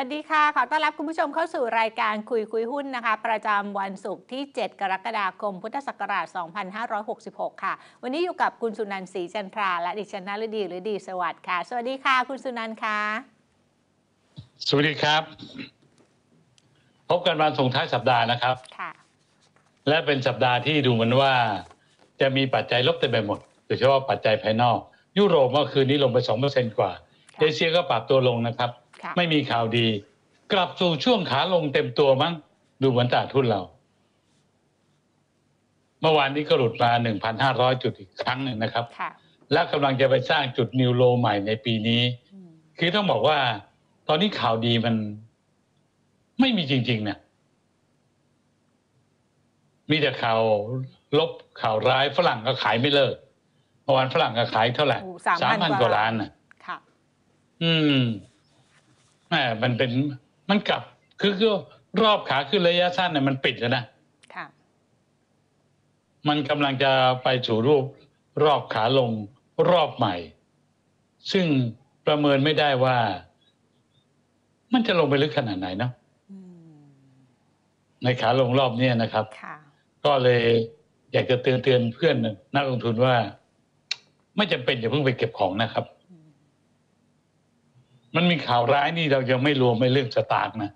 วัสดีค่ะ ขอต้อนรับคุณผู้ชมเข้าสู่รายการคุยคุยหุ้นนะคะ ประจำวันศุกร์ที่ 7 กรกฎาคม พุทธศักราช 2566 ค่ะ วันนี้อยู่กับคุณสุนันท์ศรีจันทรา และดิฉันนฤดีหรือดีสวัสดีค่ะ สวัสดีค่ะ คุณสุนันท์ค่ะสวัสดีครับ พบกันวันส่งท้ายสัปดาห์นะครับค่ะและเป็นสัปดาห์ที่ดูเหมือนว่าจะมีปัจจัยลบเต็มไปหมดโดยเฉพาะปัจจัยภายนอก ยุโรปเมื่อคืนนี้ลงไป2%กว่าเอเชียก็ปรับตัวลงนะครับไม่มีข่าวดี กลับสู่ช่วงขาลงเต็มตัวมั้ง ดูเหมือนตลาดทุนเรา เมื่อวานนี้ก็หลุดมา1,500 จุดอีกครั้งหนึ่งนะครับและกำลังจะไปสร้างจุดนิวโลใหม่ในปีนี้คือต้องบอกว่า ตอนนี้ข่าวดีมัน ไม่มีจริงๆนะมีแต่ข่าวลบข่าวร้ายฝรั่งก็ขายไม่เลิก เมื่อวานฝรั่งก็ขายเท่าไหร่สามพันกว่าล้านน่ะค่ะอืมแมมมันเป็นมันกลับ คือคือรอบขาขึ้นระยะสั้นเนี่ยมันปิดแล้วนะค่ะมันกำลังจะไปสู่รูปรอบขาลงรอบใหม่ ซึ่งประเมินไม่ได้ว่า มันจะลงไปลึกขนาดไหนเนาะในขาลงรอบนี้นะครับ ก็เลยอยากจะเตือนเตือนเพื่อนนักลงทุนว่า ไม่จำเป็นอย่าเพิ่งไปเก็บของนะครับมันมีข่าวร้ายนี่เรายังไม่รวมไปเรื่องสตาร์ทนะ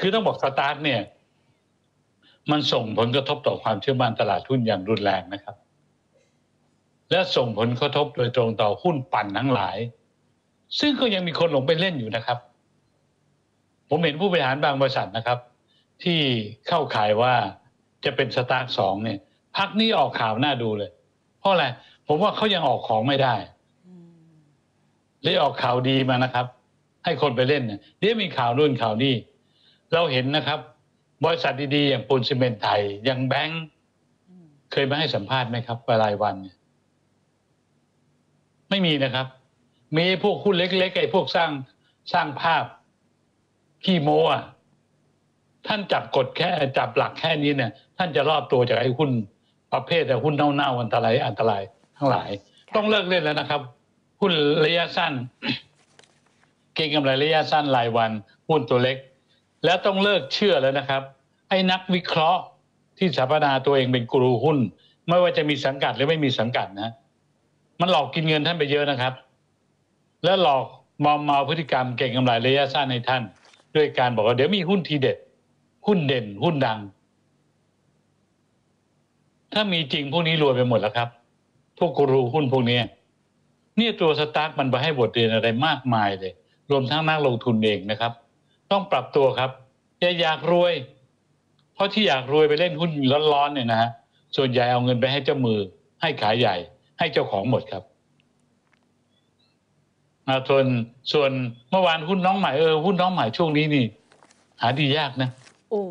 คือต้องบอกสตาร์ทเนี่ย มันส่งผลกระทบต่อความเชื่อมั่นตลาดหุ้นอย่างรุนแรงนะครับ และส่งผลกระทบโดยตรงต่อหุ้นปั่นทั้งหลาย ซึ่งก็ยังมีคนหลงไปเล่นอยู่นะครับ ผมเห็นผู้บริหารบางบริษัทนะครับ ที่เข้าขายว่าจะเป็นสตาร์ทสองเนี่ย พักนี้ออกข่าวน่าดูเลย เพราะอะไรผมว่าเขายังออกของไม่ได้ได้ออกข่าวดีมานะครับ ให้คนไปเล่นเนี่ย เดี๋ยวมีข่าวนู่นข่าวนี่เราเห็นนะครับ บริษัทดีๆอย่างปูนซีเมนต์ไทยอย่างแบงค์เคยมาให้สัมภาษณ์ไหมครับรายวันเนี่ยไม่มีนะครับ มีพวกหุ้นเล็กๆไอ้พวกสร้างสร้างภาพขี้โมอะท่านจับกฎแค่จับหลักแค่นี้เนี่ย ท่านจะรอบตัวจากไอ้หุ้นประเภทแต่หุ้นเน่าๆอันตรายอันตราย ทั้งหลาย ต้องเลิกเล่นแล้วนะครับหุ้นระยะสั้น เก็งกำไรระยะสั้นรายวัน หุ้นตัวเล็ก แล้วต้องเลิกเชื่อแล้วนะครับไอ้นักวิเคราะห์ที่สถาปนาตัวเองเป็นกูรูหุ้น ไม่ว่าจะมีสังกัดหรือไม่มีสังกัดนะ มันหลอกกินเงินท่านไปเยอะนะครับ และหลอกมอมเมาพฤติกรรมเก่งกำไรระยะสั้นในท่าน ด้วยการบอกว่าเดี๋ยวมีหุ้นทีเด็ด หุ้นเด่น หุ้นดัง ถ้ามีจริงพวกนี้รวยไปหมดแล้วครับพวกกูรูหุ้นพวกนี้นี่ตัวสตาร์ทมันไปให้บทเรียนอะไรมากมายเลย รวมทั้งนักลงทุนเองนะครับ ต้องปรับตัวครับอย่าอยากรวย เพราะที่อยากรวยไปเล่นหุ้นร้อนๆเนี่ยนะฮะ ส่วนใหญ่เอาเงินไปให้เจ้ามือ ให้ขายใหญ่ ให้เจ้าของหมดครับส่วนส่วนเมื่อวานหุ้นน้องใหม่เออหุ้นน้องใหม่ช่วงนี้นี่ หาดียากนะโอ้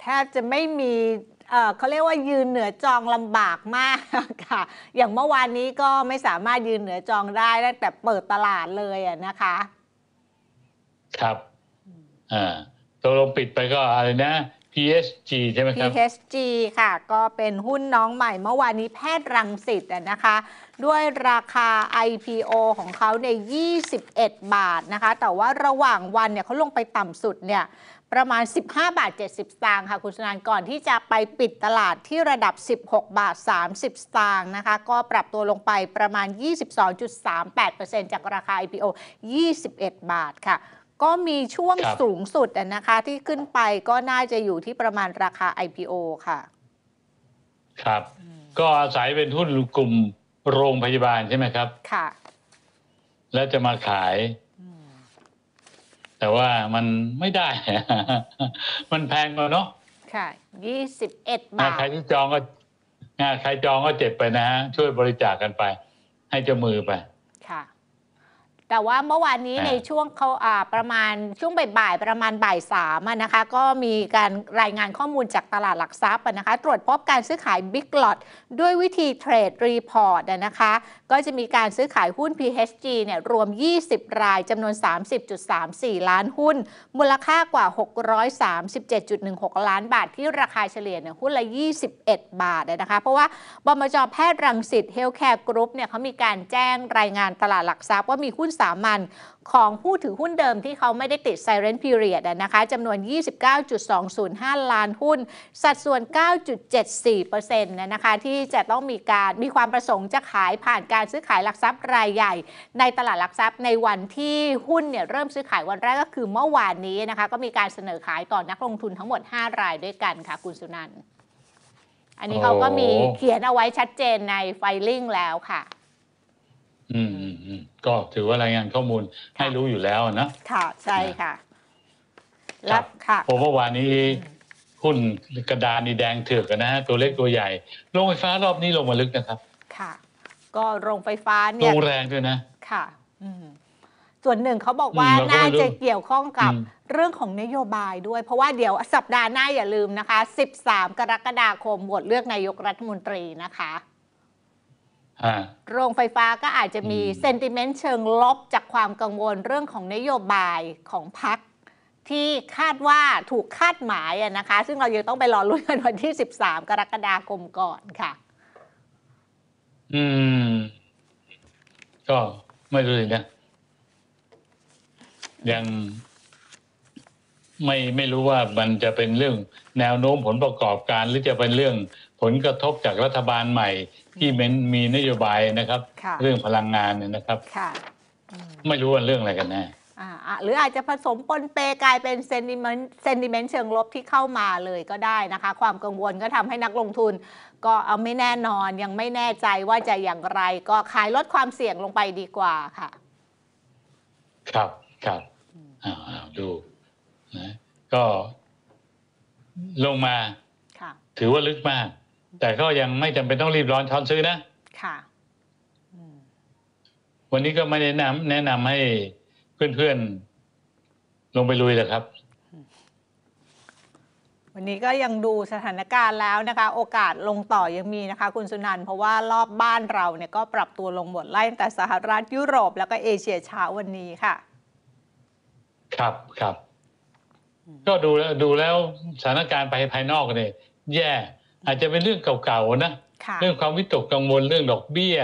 แทบจะไม่มีเขาเรียกว่ายืนเหนือจองลำบากมากค่ะ อย่างเมื่อวานนี้ก็ไม่สามารถยืนเหนือจองได้แต่เปิดตลาดเลยอะนะคะ ครับ อ่าตกลงปิดไปก็อะไรนะ PSG ใช่ไหมครับ PSG ค่ะ ก็เป็นหุ้นน้องใหม่ เมื่อวานนี้แพทย์รังสิตอะนะคะ ด้วยราคา IPO ของเขาใน 21 บาทนะคะ แต่ว่าระหว่างวันเนี่ยเขาลงไปต่ำสุดเนี่ยประมาณ 15บาท70สตางค์ค่ะคุณชนานก่อน ที่จะไปปิดตลาดที่ระดับ 16 บาท30สตางค์นะคะ ก็ปรับตัวลงไปประมาณ 22.38%จากราคา IPO 21 บาทค่ะ ก็มีช่วงสูงสุดนะคะ ที่ขึ้นไปก็น่าจะอยู่ที่ประมาณราคา IPO ค่ะ ครับ ก็อาศัยเป็นหุ้นกลุ่มโรงพยาบาลใช่ไหมครับค่ะ และจะมาขายแต่ว่ามันไม่ได้ มันแพงกว่าเนาะ ค่ะยี่สิบเอ็ดบาท ใครที่จองก็ใครจองก็เจ็บไปนะฮะ ช่วยบริจาคกกันไป ให้เจ้ามือไปแต่ว่าเมื่อวานนี้ในช่วงเขาประมาณช่วงบ่ายๆประมาณ บ่ายสามนะคะก็มีการรายงานข้อมูลจากตลาดหลักทรัพย์นะคะตรวจพบการซื้อขายบิ๊กหลอดด้วยวิธีเทรดรีพอร์ตนะคะ ก็จะมีการซื้อขายหุ้น PHG เนี่ยรวม 20 รายจำนวน 30.34 ล้านหุ้น มูลค่ากว่า 637.16 ล้านบาทที่ราคาเฉลี่ยเนี่ยหุ้นละ 21 บาทนะคะเพราะว่าบมจแพทย์รังสิตเฮลท์แคร์กรุ๊ปเนี่ยเขามีการแจ้งรายงานตลาดหลักทรัพย์ว่ามีหุ้นสามัญของผู้ถือหุ้นเดิมที่เขาไม่ได้ติดไซเรนพีเรียดนะคะจำนวน 29.205 ล้านหุ้น สัดส่วน 9.74%นะคะที่จะต้องมีการมีความประสงค์จะขายผ่านการซื้อขายหลักทรัพย์รายใหญ่ ในตลาดหลักทรัพย์ในวันที่หุ้นเนี่ยเริ่มซื้อขายวันแรกก็คือเมื่อวานนี้นะคะ ก็มีการเสนอขายต่อนนักลงทุนทั้งหมด 5 รายด้วยกันค่ะ คุณสุนันท์อันนี้เขาก็มีเขียนเอาไว้ชัดเจนในไฟลิ่งแล้วค่ะอืมอืมอืมก็ถือว่ารายงานข้อมูลให้รู้อยู่แล้วนะ ค่ะใช่ค่ะ รับค่ะผมว่าวานนี้ หุ้นกระดานนีแดงเถือกนะฮะตัวเล็กตัวใหญ่โรงไฟฟ้ารอบนี้ลงมาลึกนะครับ ค่ะ ก็โรงไฟฟ้าเนี่ยลงแรงด้วยนะ ค่ะ อืส่วนหนึ่งเขาบอกว่า น่าจะเกี่ยวข้องกับเรื่องของนโยบายด้วยเพราะว่าเดี๋ยวสัปดาห์หน้าอย่าลืมนะคะ13กรกฎาคมโหวตเลือกนายกรัฐมนตรีนะคะโรงไฟฟ้าก็อาจจะมีเซนติเมนต์เชิงลบจากความกังวลเรื่องของนโยบายของพรรคที่คาดว่าถูกคาดหมายนะคะ ซึ่งเรายังต้องไปรอรุ่นกันวันที่ 13 กรกฎาคมก่อนค่ะ อืม ก็ไม่รู้เลยนะยังไม่ไม่รู้ว่ามันจะเป็นเรื่องแนวโน้มผลประกอบการหรือจะเป็นเรื่องผลกระทบจากรัฐบาลใหม่ที่มันมีนโยบายนะครับ เรื่องพลังงานเนี่ยนะครับไม่รู้ว่าเรื่องอะไรกันแน่หรืออาจจะผสมปนเปกลายเป็นเซนดิเมนต์เซนดิเมนต์เชิงลบที่เข้ามาเลยก็ได้นะคะ ความกังวลก็ทำให้นักลงทุน ก็เอาไม่แน่นอนยังไม่แน่ใจว่าจะอย่างไร ก็ขายลดความเสี่ยงลงไปดีกว่าค่ะ ครับครับดูนะก็ ลงมาถือว่าลึกมาก แต่ก็ยังไม่จำเป็นต้องรีบร้อนช้อนซื้อนะะวันนี้ก็ไม่แนะนำแนะนำให้เพื่อนๆ ลงไปลุยเลยครับ วันนี้ก็ยังดูสถานการณ์แล้วนะคะ โอกาสลงต่อยังมีนะคะคุณสุนันเพราะว่ารอบบ้านเราเนี่ยก็ปรับตัวลงหมดไล่แต่สหรัฐยุโรปแล้วก็เอเชียเช้าวันนี้ค่ะ ครับครับก็ดูแลดูแล้วสถานการณ์ภายภายนอกเนี่ยแย่อาจจะเป็นเรื่องเก่าๆนะเรื่องความวิตกกังวลเรื่องดอกเบี้ย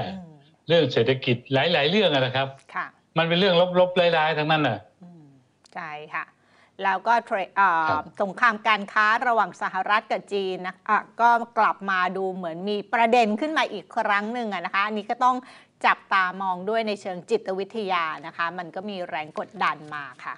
เรื่องเศรษฐกิจหลายๆเรื่องนะครับมันเป็นเรื่องลบๆร้ายๆ ทั้งนั้นน่ะใช่ค่ะ แล้วก็สงครามการค้าระหว่างสหรัฐกับจีนนะะก็กลับมาดูเหมือนมีประเด็นขึ้นมาอีกครั้งหนึ่งนะคะอันนี้ก็ต้องจับตามองด้วยในเชิงจิตวิทยานะคะ มันก็มีแรงกดดันมาค่ะ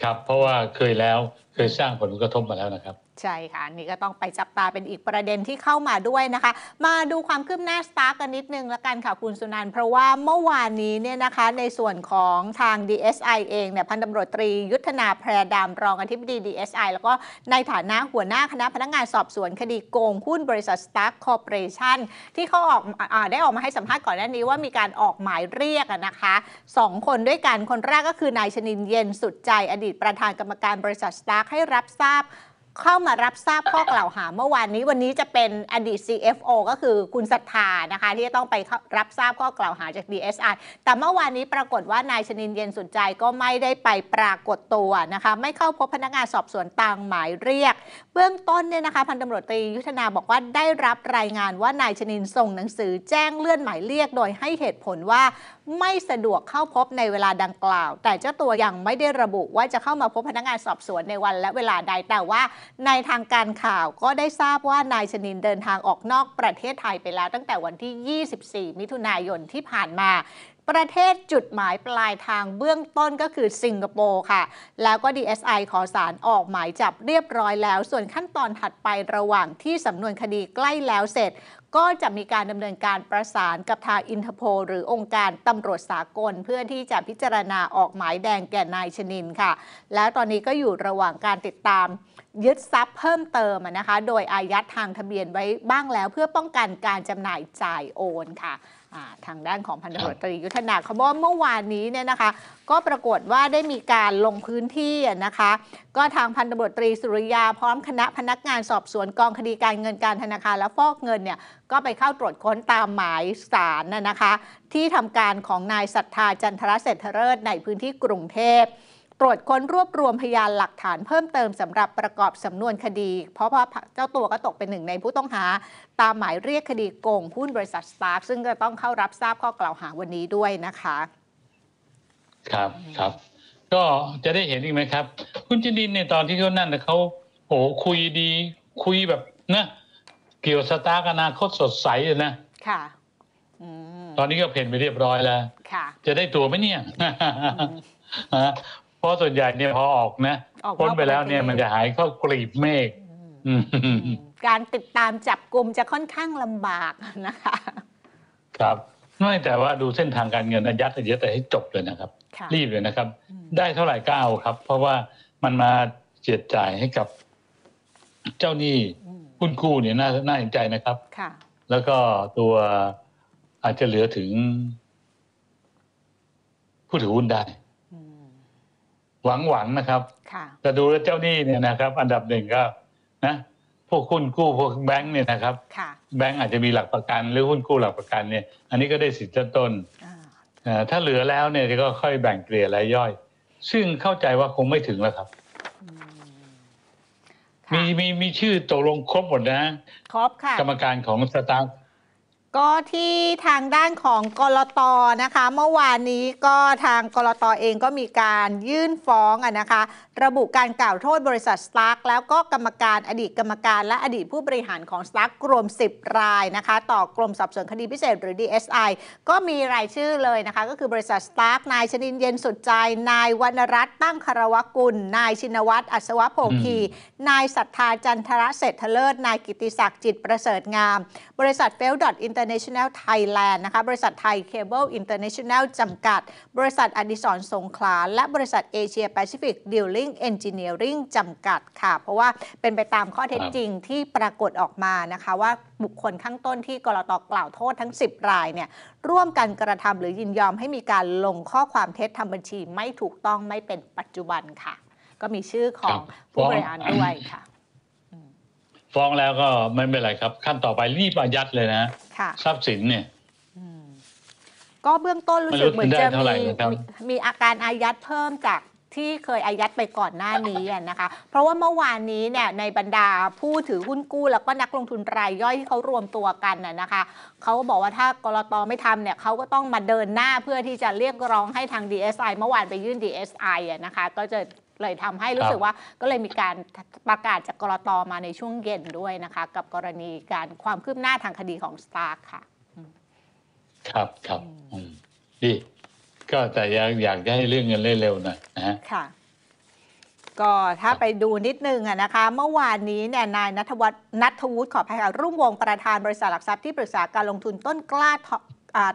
ครับเพราะว่าเคยแล้วเคยสร้างผลกระทบมาแล้วนะครับ ใช่ค่ะ นี่ก็ต้องไปจับตาเป็นอีกประเด็นที่เข้ามาด้วยนะคะ มาดูความคืบหน้าสตาร์กันนิดนึงละกันค่ะคุณสุนันเพราะว่าเมื่อวานนี้เนี่ยนะคะในส่วนของทาง DSI เองเนี่ยพันตำรวจตรียุทธนาแพรดามรองอธิบดี DSI แล้วก็ในฐานะหัวหน้าคณะพนักงานสอบสวนคดีโกง หุ้นบริษัทสตาร์คอร์ปอเรชั่นที่เขาออกอได้ออกมาให้สัมภาษณ์ก่อนหน้านี้ว่ามีการออกหมายเรียกนะคะสองคนด้วยกันคนแรกก็คือนายชนินเย็นสุดใจ อดีตประธานกรรมการบริษัทสตาร์ให้รับทราบเข้ามารับทราบข้อกล่าวหาเมื่อวานนี้วันนี้จะเป็นอดีต CFO ก็คือคุณศรัทธา นะคะที่จะต้องไปรับทราบข้อกล่าวหาจาก DSI แต่เมื่อวานนี้ปรากฏว่านายชนินเย็นสุดใจก็ไม่ได้ไปปรากฏตัวนะคะไม่เข้าพบพนักงานสอบสวนตามหมายเรียก เบื้องต้นเนี่ยนะคะพันตำรวจตรียุทธนาบอกว่าได้รับรายงานว่านายชนินส่งหนังสือแจ้งเลื่อนหมายเรียก โดยให้เหตุผลว่า ไม่สะดวกเข้าพบในเวลาดังกล่าว แต่เจ้าตัวยังไม่ได้ระบุ ว่าจะเข้ามาพบพนักงานสอบสวนในวันและเวลาใดแต่ว่าในทางการข่าวก็ได้ทราบว่านายชนินเดินทางออกนอกประเทศไทยไปแล้ว ตั้งแต่วันที่ 24 มิถุนายนที่ผ่านมาประเทศจุดหมายปลายทางเบื้องต้นก็คือสิงคโปร์ค่ะ แล้วก็ DSI ขอสารออกหมายจับเรียบร้อยแล้ว ส่วนขั้นตอนถัดไประหว่างที่สำนวนคดีใกล้แล้วเสร็จ ก็จะมีการดำเนินการประสานกับทางอินเทอร์โพหรือองค์การตำรวจสากล เพื่อที่จะพิจารณาออกหมายแดงแก่นายชนินค่ะ แล้วตอนนี้ก็อยู่ระหว่างการติดตามยึดทรัพย์เพิ่มเติมนะคะ โดยอายัดทางทะเบียนไว้บ้างแล้วเพื่อป้องกันการจำหน่ายจ่ายโอนค่ะทางด้านของพันตำรวจตรียุทธนาเขาบอกเมื่อวานนี้เนี่ยนะคะก็ปรากฏว่าได้มีการลงพื้นที่นะคะ ก็ทางพันตำรวจตรี สุริยาพร้อมคณะพนักงานสอบสวนกองคดีการเงินการธนาคารและฟอกเงินเนี่ยก็ไปเข้าตรวจค้นตามหมายสารนะคะ ที่ทำการของนายศรัทธาจันทรเศรษฐเลิศในพื้นที่กรุงเทพตรวจค้นรวบรวมพยานหลักฐานเพิ่มเติมสำหรับประกอบสำนวนคดี เพราะว่าเจ้าตัวก็ตกเป็นหนึ่งในผู้ต้องหา ตามหมายเรียกคดีโกงหุ้นบริษัทสตาร์ซึ่งจะต้องเข้ารับทราบข้อกล่าวหาวันนี้ด้วยนะคะ ครับครับ ก็จะได้เห็นอีกไหมครับ คุณจินดินในตอนที่เขานั่นเขาโอ้คุยดี คุยแบบนะเกี่ยวสตาร์กอนาคตสดใสเลยนะค่ะตอนนี้ก็เพ่นไปเรียบร้อยแล้วจะได้ตัวไหมเนี่ยเพราะส่วนใหญ่เนี่ยพอออกนะพ้นไปแล้วเนี่ยมันจะหายเข้ากลีบเมฆการติดตามจับกลุ่มจะค่อนข้างลำบากนะคะ ครับไม่แต่ว่าดูเส้นทางการเงินอายัดอายัดแต่ให้จบเลยนะครับ รีบเลยนะครับ ได้เท่าไหร่ก็เอาครับ เพราะว่ามันมาเจียดจ่ายให้กับเจ้าหนี้ คุณรูเนี่ยน่าน่าเห็นใจนะครับ ค่ะ แล้วก็ตัวอาจจะเหลือถึง ผู้ถือหุ้นได้หวังหวังนะครับจะดูแลเจ้าหนี้เนี่ยนะครับ อันดับหนึ่งก็นะพวกหุ้นกู้ พวกแบงก์เนี่ยนะครับแบงก์อาจจะมีหลักประกันหรือหุ้นกู้หลักประกัน เนี่ย อันนี้ก็ได้สิทธิ์ต้นถ้าเหลือแล้วเนี่ยก็ค่อยแบ่งเกลี่ยรายย่อย ซึ่งเข้าใจว่าคงไม่ถึงแล้วครับ มีมีมีชื่อตกลงครบหมดนะ ครบค่ะกรรมการของสตาร์ก็ที่ทางด้านของกรตนะคะ เมื่อวานนี้ก็ทางกรตเองก็มีการยื่นฟ้องอะนะคะ ระบุการกล่าวโทษบริษัทสตาร์กแล้วก็กรรมการอดีตกรรมการและอดีตผู้บริหารของสตาร์กรวม 10 รายนะคะ ต่อกรมสอบสวนคดีพิเศษหรือ DSI ก็มีรายชื่อเลยนะคะ ก็คือบริษัทสตาร์กนายชนินเย็นสุดใจนายวรรณรัตน์ตั้งคารวกุลนายชินวัตรอัศวโพคีนายศรัทธาจันทระเศรษฐเลิศนายกิติศักดิ์จิตประเสริฐงาม บริษัทเฟลดอทอินเตอร์เนชั่นแนลไทยแลนด์นะคะบริษัทไทยเคเบิลอินเตอร์เนชั่นแนลจำกัด บริษัทอดิสรสงขลา และบริษัทเอเชียแปซิฟิกดิลลิงเอนจิเนียริ่งจำกัดค่ะ เพราะว่าเป็นไปตามข้อเท็จจริงที่ปรากฏออกมานะคะ ว่าบุคคลข้างต้นที่กรตกล่าวโทษทั้ง 10 รายเนี่ยร่วมกันกระทำหรือยินยอมให้มีการลงข้อความเท็จทำบัญชี ไม่ถูกต้องไม่เป็นปัจจุบันค่ะ ก็มีชื่อของผู้บริหารด้วยค่ะฟ้องแล้วก็ไม่เป็นไรครับ ขั้นต่อไปรีบอายัดเลยนะคทรัพย์สินเนี่ยก็เบื้องต้นรู้สึกเหมือนจะมีมีอาการอายัดเพิ่มจากที่เคยอายัดไปก่อนหน้านี้นะคะ เพราะว่าเมื่อวานนี้เนี่ยในบรรดาผู้ถือหุ้นกู้แล้วก็นักลงทุนรายย่อยที่เขารวมตัวกันน่ะนะคะเขาบอกว่าถ้ากรตไม่ทำเนี่ยเขาก็ต้องมาเดินหน้าเพื่อที่จะเรียกร้องให้ทาง DSI เมื่อวานไปยื่น DSI อ่ะนะคะ ก็จะเลยทำให้รู้สึกว่าก็เลยมีการประกาศจากกรตมาในช่วงเย็นด้วยนะคะ กับกรณีการความคืบหน้าทางคดีของสตาร์ค่ะ ครับครับ ดีก็แต่อยากอยากให้เรื่องเงินเร็วๆนะนะฮะค่ะ ก็ถ้าไปดูนิดนึงอะนะคะ เมื่อวานนี้เนี่ยนายนัทวัฒนัทวุฒิขอพายรุ่งวงประธานบริษัทหลักทรัพย์ที่ปรึกษาการลงทุนต้นกล้า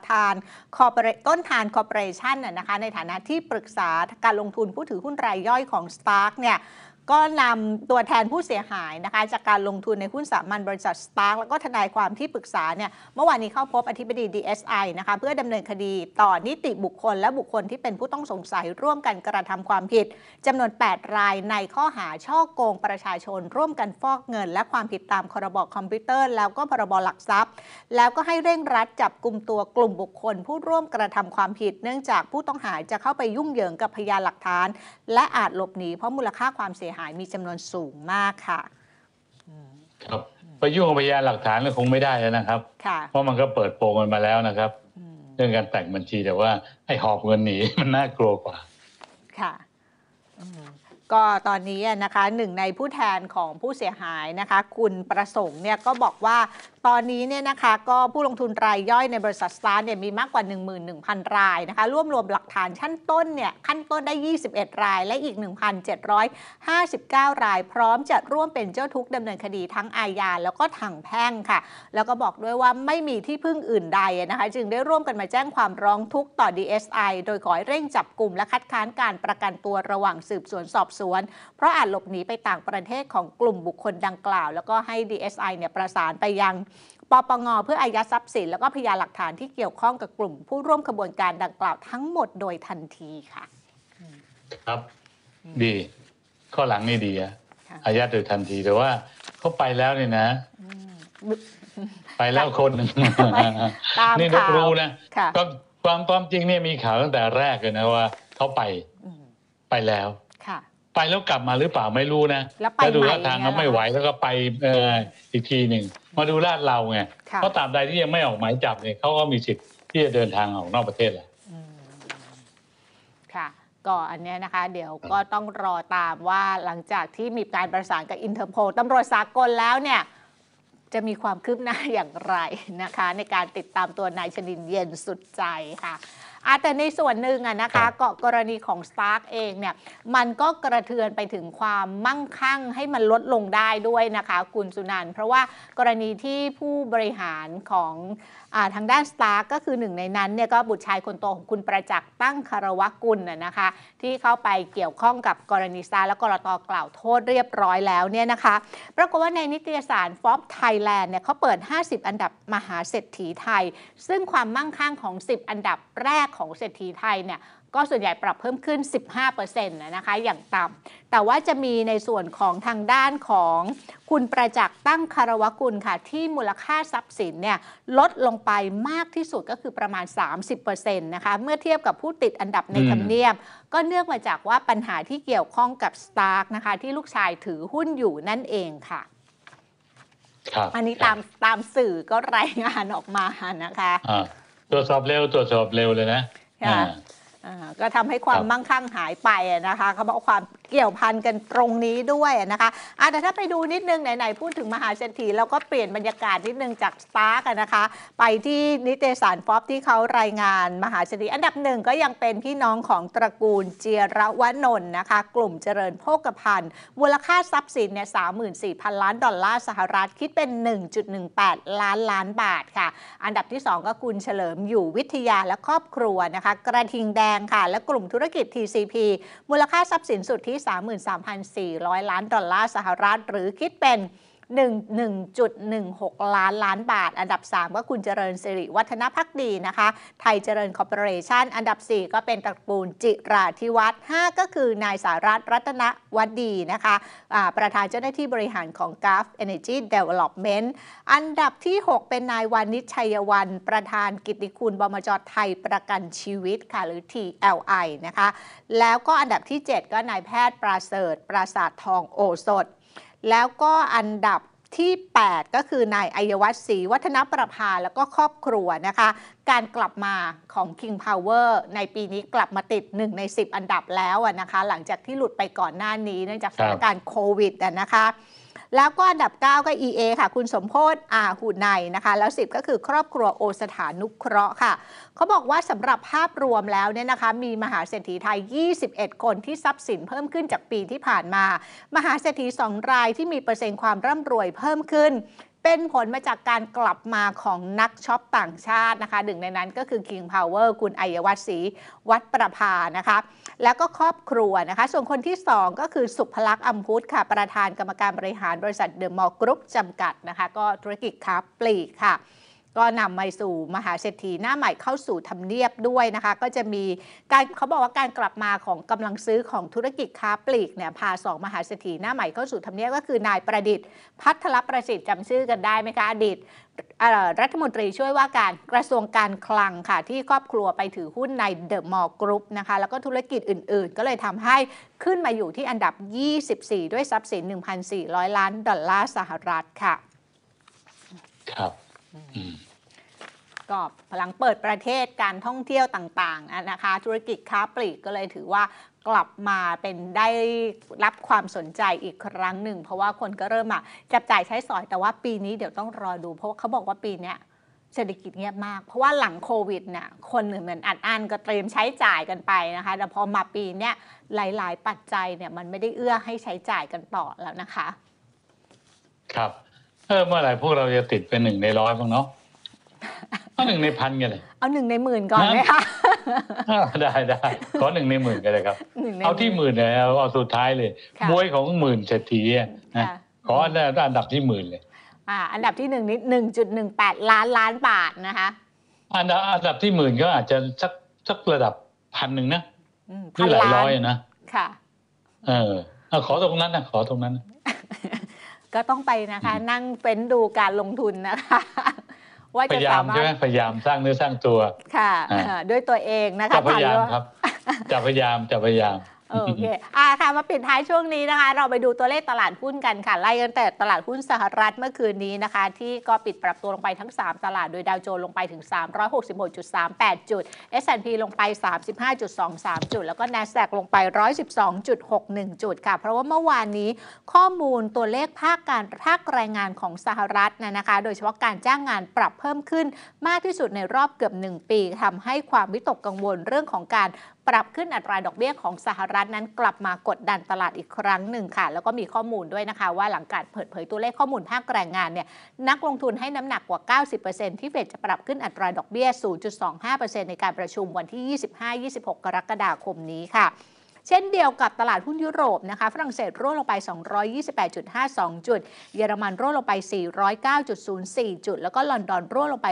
ทานคอต้นทานคอร์ปอเรชันนะคะในฐานะที่ปรึกษาการลงทุนผู้ถือหุ้นรายย่อยของ Stark เนี่ยก็นำตัวแทนผู้เสียหายนะคะ จากการลงทุนในหุ้นสามัญบริษัทสตาร์แล้วก็ทนายความที่ปรึกษาเนี่ยเมื่อวานนี้เข้าพบอธิบดี DSI นะคะเพื่อดำเนินคดีต่อนิติบุคคล และบุคคลที่เป็นผู้ต้องสงสัยร่วมกันกระทำความผิดจำนวน 8 รายในข้อหา ช่อโกงประชาชน ร่วมกันฟอกเงินและความผิดตามพรบคอมพิวเตอร์แล้วก็พรบหลักทรัพย์ แล้วก็ให้เร่งรัดจับกลุ่มตัวกลุ่มบุคคล ผู้ร่วมกระทำความผิด เนื่องจากผู้ต้องหาจะเข้าไปยุ่งเหยิงกับพยานหลักฐานและอาจหลบหนีเพราะมูลค่าความเสียหายมีจำนวนสูงมากค่ะ ครับไปยุ่งกับพยานหลักฐานก็คงไม่ได้แล้วนะครับ ค่ะ เพราะมันก็เปิดโปงกันมาแล้วนะครับ เรื่องการแต่งบัญชีแต่ว่าไอ้หอบเงินหนีมันน่ากลัวกว่า ค่ะก็ตอนนี้นะคะหนึ่งในผู้แทนของผู้เสียหายนะคะ คุณประสงค์เนี่ยก็บอกว่าตอนนี้เนี่ยนะคะก็ผู้ลงทุนรายย่อยในบริษัทสตาร์เนี่ยมีมากกว่า 11,000 รายนะคะรวมรวมหลักฐานชั้นต้นเนี่ย ขั้นต้นได้ 21 รายและอีก 1,759 ราย พร้อมจะร่วมเป็นเจ้าทุกดำเนินคดีทั้งอาญา แล้วก็ทางแพ่งค่ะ แล้วก็บอกด้วยว่าไม่มีที่พึ่งอื่นใดนะคะจึงได้ร่วมกันมาแจ้งความร้องทุกข์ต่อ DSI โดยขอให้เร่งจับกลุ่มและคัดค้านการประกันตัวระหว่างสืบสวนสอบสวนเพราะอาจหลบหนีไปต่างประเทศของกลุ่มบุคคลดังกล่าว แล้วก็ให้ DSI เนี่ยประสานไปยัง ปปงเพื่ออายัดทรัพย์สินแล้วก็พยานหลักฐานที่เกี่ยวข้องกับกลุ่มผู้ร่วมขบวนการดังกล่าวทั้งหมดโดยทันทีค่ะ ครับ ดี ข้อหลังนี่ดีอะอายัดโดยทันทีแต่ว่าเขาไปแล้วเนี่ยนะไปแล้วคนนี่นักรู้นะความความจริงเนี่ยมีข่าวตั้งแต่แรกเลยนะว่าเขาไปไปแล้วไปแล้วกลับมาหรือเปล่าไม่รู้นะแล้วดู่าทางแล้วไม่ไหวแล้วก็ไปอีกทีหนึ่งมาดูลาดเราไงเพราะตามใดที่ยังไม่ออกหมายจับเนี่ยเขาก็มีสิทธิ์ที่จะเดินทางออกนอกประเทศแหละค่ะก็อันนี้นะคะเดี๋ยวก็ต้องรอตามว่าหลังจากที่มีการประสานกับอินเทอร์โพลตำรวจสากลแล้วเนี่ยจะมีความคืบหน้าอย่างไรนะคะ ในการติดตามตัวนายชนินเย็นสุดใจค่ะอแต่ในส่วนหนึ่งอ่ะนะคะเกาะกรณีของสตาร์กเองเนี่ยมันก็กระเทือนไปถึงความมั่งคั่งให้มันลดลงได้ด้วยนะคะคุณสุนันเพราะว่ากรณีที่ผู้บริหารของทางด้านสตาร์ก็คือหนึ่งในนั้นเนี่ยก็บุตรชายคนโตของคุณประจักษ์ตั้งคารวะกุลนะคะ ที่เข้าไปเกี่ยวข้องกับกรณีสตาร์และกรตกล่าวโทษเรียบร้อยแล้วเนี่ยนะคะปรากฏว่าในนิตยสารฟอบไทยแลนด์เนี่ยเขาเปิด 50 อันดับมหาเศรษฐีไทย ซึ่งความมั่งคั่งของ 10 อันดับแรกของเศรษฐีไทยเนี่ยก็ส่วนใหญ่ปรับเพิ่มขึ้น 15%นะคะ อย่างต่ำแต่ว่าจะมีในส่วนของทางด้านของคุณประจักษ์ตั้งคารวกุลค่ะ ที่มูลค่าทรัพย์สินเนี่ย ลดลงไปมากที่สุดก็คือประมาณ 30%นะคะ เมื่อเทียบกับผู้ติดอันดับในทำเนียบก็เนื่องมาจากว่าปัญหาที่เกี่ยวข้องกับสตาร์กนะคะที่ลูกชายถือหุ้นอยู่นั่นเองค่ะ อันนี้ตามตามสื่อก็รายงานออกมานะคะ ตรวจสอบเร็วตรวจสอบเร็วเลยนะก็ทำให้ความมั่งคั่งหายไปนะคะเขาบอกความเกี่ยวพันกันตรงนี้ด้วยนะคะอ่ะแต่ถ้าไปดูนิดนึงไหน ๆ พูดถึงมหาเศรษฐีเราก็เปลี่ยนบรรยากาศนิดนึงจากสตาร์กันนะคะ ไปที่นิตยสารฟอบที่เขารายงานมหาเศรษฐีอันดับหนึ่งก็ยังเป็นพี่น้องของตระกูลเจียรวนนท์นะคะ กลุ่มเจริญโภคภัณฑ์ มูลค่าทรัพย์สินเนี่ยสามหมล้านดอลลาร์สหรัฐ คิดเป็น 1.18 ล้านล้านบาทค่ะ อันดับที่ 2 ก็คุณเฉลิมอยู่วิทยาและครอบครัวนะคะกระทิงแดงค่ะและกลุ่มธุรกิจ TCP มูลค่าทรัพย์สินสุดที่ที่33,400 ล้านดอลลาร์สหรัฐหรือคิดเป็น1.16 ล้านล้านบาท อันดับ 3 ก็คุณเจริญสิริวัฒนพักดีนะคะ ไทยเจริญคอร์ปอเรชันอันดับ 4 ก็เป็นตระกูลจิราธิวัฒน์5ก็คือนายสารัตรัตนวดีนะคะะประธานเจ้าหน้าที่บริหารของ g a f Energy Development อันดับที่ 6 เป็นนายวานิชชัยวันประธานกิติคุณบมจไทยประกันชีวิตค่ะหรือ TLI นะคะแล้วก็อันดับที่ 7 ก็นายแพทย์ปราเสริฐปราสาททองโอสถแล้วก็อันดับที่ 8 ก็คือนายอัยวัฒน์ศรีวัฒนประภาแล้วก็ครอบครัวนะคะ การกลับมาของ King Power ในปีนี้กลับมาติด 1 ใน 10 อันดับแล้วนะคะ หลังจากที่หลุดไปก่อนหน้านี้เนื่องจากสถานการณ์โควิดนะคะแล้วก็อันดับ 9 ก็ EA ค่ะ คุณสมโพศ์อาหูในนะคะ แล้ว 10 ก็คือครอบครัวโอสถานุเคราะห์ค่ะ เขาบอกว่าสำหรับภาพรวมแล้วเนี่ยนะคะมีมหาเศรษฐีไทย 21 คนที่ทรัพย์สินเพิ่มขึ้นจากปีที่ผ่านมา มหาเศรษฐี2 รายที่มีเปอร์เซ็นต์ความร่ำรวยเพิ่มขึ้นเป็นผลมาจากการกลับมาของนักช็อปต่างชาตินะคะ หนึ่งในนั้นก็คือ King Power คุณอัยวัฒศรีวัดประภานะคะ แล้วก็ครอบครัวนะคะ ส่วนคนที่ 2 ก็คือสุภลักษณ์อัมพุทธค่ะ ประธานกรรมการบริหารบริษัทเดอะมอลล์กรุ๊ปจำกัดนะคะ ก็ธุรกิจค้าปลีกค่ะก็นำมาสู่มหาเศรษฐีหน้าใหม่เข้าสู่ทำเนียบด้วยนะคะ ก็จะมีการเขาบอกว่าการกลับมาของกำลังซื้อของธุรกิจค้าปลีกเนี่ยพาสองมหาเศรษฐีหน้าใหม่เข้าสู่ทำเนียบก็คือนายประดิษฐ์พัทรประสิทธิ์จำชื่อกันได้ไหมคะ อดีตรัฐมนตรีช่วยว่าการกระทรวงการคลังค่ะที่ครอบครัวไปถือหุ้นในเดอะมอลล์กรุ๊ปนะคะแล้วก็ธุรกิจอื่น ๆ ก็เลยทำให้ขึ้นมาอยู่ที่อันดับ 24 ด้วยทรัพย์สิน 1,400 ล้านดอลลาร์สหรัฐค่ะ ครับก็พลังเปิดประเทศการท่องเที่ยวต่างๆนะคะ ธุรกิจค้าปลีกก็เลยถือว่ากลับมาเป็นได้รับความสนใจอีกครั้งหนึ่งเพราะว่าคนก็เริ่ม่ะจับจ่ายใช้สอยแต่ว่าปีนี้เดี๋ยวต้องรอดูเพราะเขาบอกว่าปีนี้เศรษฐกิจเงียบมาก เพราะว่าหลังโควิดน่ะคนเหมือนอัดอั้นก็เตรียมใช้จ่ายกันไปนะคะ แต่พอมาปีนี้หลาย ๆ ปัจจัยเนี่ยมันไม่ได้เอื้อให้ใช้จ่ายกันต่อแล้วนะคะ ครับเออเมื่อไหร่พวกเราจะติดเป็นหนึ่งในร้อยบ้างเนาะเอาหนึ่งในพันกันเลย เอาหนึ่งในหมื่นก่อนไหมคะได้ได้ขอหนึ่งในหมื่นกันเลยครับ เอาที่หมื่นเลยเอาสุดท้ายเลยมวยของหมื่นเศรษฐีนะขออันดับที่หมื่นเลยอันดับที่หนึ่งนิดหนึ่งจุดหนึ่งแปดล้านล้านบาทนะคะอันดับอันดับที่หมื่นก็อาจจะสักสักระดับพันหนึ่งนะหรือหลายร้อยนะค่ะ เออขอตรงนั้นนะขอตรงนั้นก็ต้องไปนะคะ นั่งเป็นดูการลงทุนนะคะ ว่าพจะยายาสามารใช่ถไหมพยายามสร้างเนื้อสร้างตัวค่ะด้วยตัวเองนะคะจะพยายามครับ จะพยายามจะพยายามโอเคอ่าค่ะ มาปิดท้ายช่วงนี้นะคะ เราไปดูตัวเลขตลาดหุ้นกันค่ะ ไล่กันแต่ตลาดหุ้นสหรัฐเมื่อคืนนี้นะคะ ที่ก็ปิดปรับตัวลงไปทั้ง 3 ตลาด โดยดาวโจนส์ลงไปถึง 366.38 จุด S&P ลงไป 35.23 จุด แล้วก็ NASDAQ ลงไป 112.61 จุดค่ะ เพราะว่าเมื่อวานนี้ ข้อมูลตัวเลขภาคการภาคแรงงานของสหรัฐนะนะคะ โดยเฉพาะการจ้างงานปรับเพิ่มขึ้น มากที่สุดในรอบเกือบ1ปี ทำให้ความวิตกกังวลเรื่องของการปรับขึ้นอัตราดอกเบี้ยของสหรัฐนั้นกลับมากดดันตลาดอีกครั้งหนึ่งค่ะ แล้วก็มีข้อมูลด้วยนะคะว่าหลังการเปิดเผยตัวเลขข้อมูลภาคแรงงานเนี่ยนักลงทุนให้น้ำหนักกว่า 90%ที่เฟดจะปรับขึ้นอัตราดอกเบี้ย 0.25%ในการประชุมวันที่ 25-26 กรกฎาคมนี้ค่ะเช่นเดียวกับตลาดหุ้นยุโรปนะคะฝรั่งเศสร่วงลงไป 228.52 จุด เยอรมันร่วงลงไป 409.04 จุด แล้วก็ลอนดอนร่วงลงไป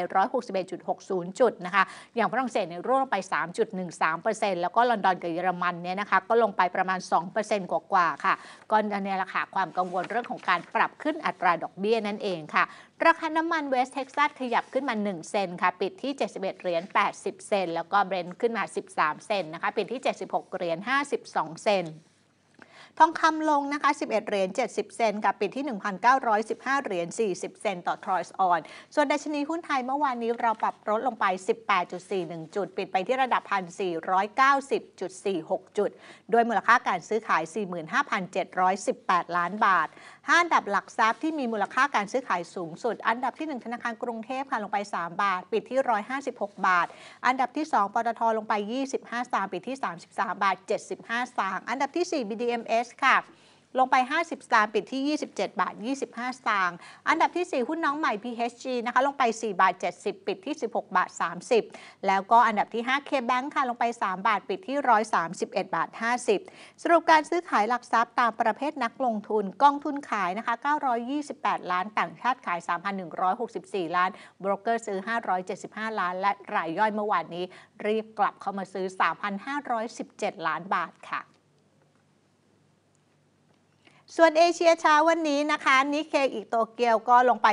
161.60 จุดนะคะอย่างฝรั่งเศสเนี่ยร่วงลงไป 3.13%แล้วก็ลอนดอนกับเยอรมันเนี่ยนะคะก็ลงไปประมาณ 2%กว่ากว่าค่ะก็ในราคาความกังวลเรื่องของการปรับขึ้นอัตราดอกเบี้ยนั่นเองค่ะราคาน้ำมันเวสเท็กซัสขยับขึ้นมา 1 เซนค่ะ ปิดที่ 71 เหรียญ 80 เซนแล้วก็เบรนท์ขึ้นมา 13 เซนนะคะปิดที่ 76 เหรียญ 52 เซนทองคำลงนะคะ 11 เหรียญ 70 เซนกับปิดที่ 1,915 เหรียญ 40 เซนต่อทรอยส์ออน ส่วนดัชนีหุ้นไทยเมื่อวานนี้เราปรับลดลงไป 18.41 จุด ปิดไปที่ระดับ 1,490.46 จุดด้วยมูลค่าการซื้อขาย 45,718 ล้านบาท ห้าอันดับหลักทรัพย์ที่มีมูลค่าการซื้อขายสูงสุด อันดับที่ 1 ธนาคารกรุงเทพค่ะลงไป 3 บาท ปิดที่ 156 บาท อันดับที่ 2 ปตท ลงไป 25สตางค์ปิดที่ 33 บาท 75สตางค์อันดับที่ 4 BDMs s ค่ะลงไป 50สตางค์ปิดที่ 27 บาท 25สตางค์อันดับที่ 4 หุ้นน้องใหม่ PHG นะคะ ลงไป 4 บาท 70 ปิดที่ 16 บาท 30 แล้วก็อันดับที่ 5 KBank ค่ะ ลงไป 3 บาทปิดที่ 131 บาท 50 สรุปการซื้อขายหลักทรัพย์ตามประเภทนักลงทุน กองทุนขายนะคะ 928 ล้าน ต่างชาติขาย 3,164 ล้านบรกเกอร์ซื้อ 575 ล้าน และรายย่อยเมื่อวานนี้ รีบกลับเข้ามาซื้อ 3,517 ล้านบาทค่ะส่วนเอเชียเช้าวันนี้นะคะ นิเคอีกโตเกียวก็ลงไป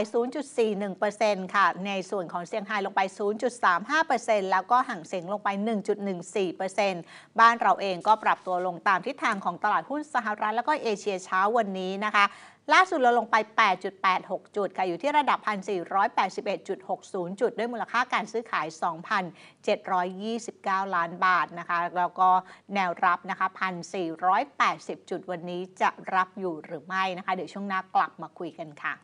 0.41%ค่ะ ในส่วนของเซี่ยงไฮ้ลงไป 0.35%แล้วก็ห่างเสียงลงไป 1.14%บ้านเราเองก็ปรับตัวลงตามทิศทางของตลาดหุ้นสหรัฐแล้วก็เอเชียเช้าวันนี้นะคะล่าสุดเราลงไป 8.86 จุดค่ะ อยู่ที่ระดับ 1,481.60 จุด ด้วยมูลค่าการซื้อขาย 2,729 ล้านบาทนะคะ แล้วก็แนวรับนะคะ 1,480 จุดวันนี้จะรับอยู่หรือไม่นะคะ เดี๋ยวช่วงหน้ากลับมาคุยกันค่ะ